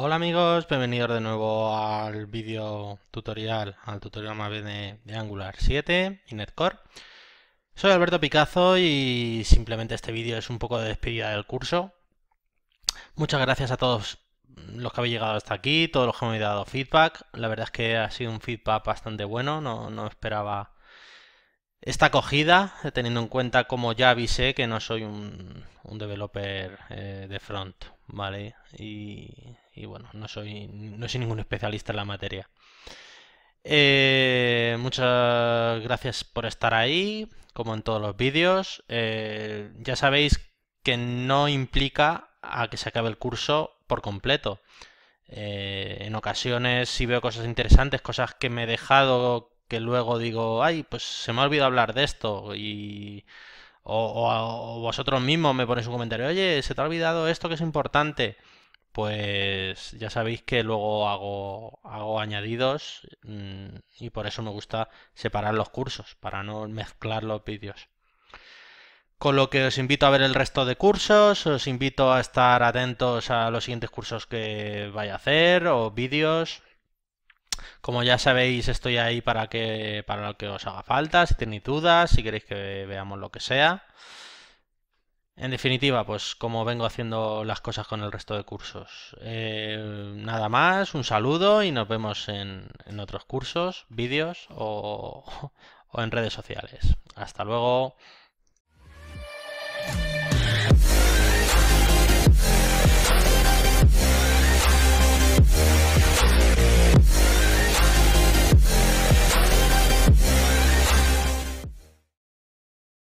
Hola amigos, bienvenidos de nuevo al vídeo tutorial, al tutorial más bien de, Angular 7 y Netcore. Soy Alberto Picazo y simplemente este vídeo es un poco de despedida del curso. Muchas gracias a todos los que habéis llegado hasta aquí, todos los que me habéis dado feedback. La verdad es que ha sido un feedback bastante bueno, no, no esperaba esta acogida teniendo en cuenta, como ya avisé, que no soy un, developer eh, de front, ¿vale? Y, bueno, no soy, no soy ningún especialista en la materia. Eh, muchas gracias por estar ahí, como en todos los vídeos. Eh, ya sabéis que no implica a que se acabe el curso por completo. en ocasiones, si veo cosas interesantes, cosas que me he dejado que luego digo, ay, pues se me ha olvidado hablar de esto y... O, vosotros mismos me ponéis un comentario, oye, se te ha olvidado esto que es importante. Pues ya sabéis que luego hago, hago añadidos mm, y por eso me gusta separar los cursos, para no mezclar los vídeos. Con lo que os invito a ver el resto de cursos, os invito a estar atentos a los siguientes cursos que vaya a hacer o vídeos como ya sabéis, estoy ahí para que para lo que os haga falta, si tenéis dudas, si queréis que veamos lo que sea. En definitiva, pues como vengo haciendo las cosas con el resto de cursos. Eh, nada más, un saludo y nos vemos en, otros cursos, vídeos o en redes sociales. Hasta luego.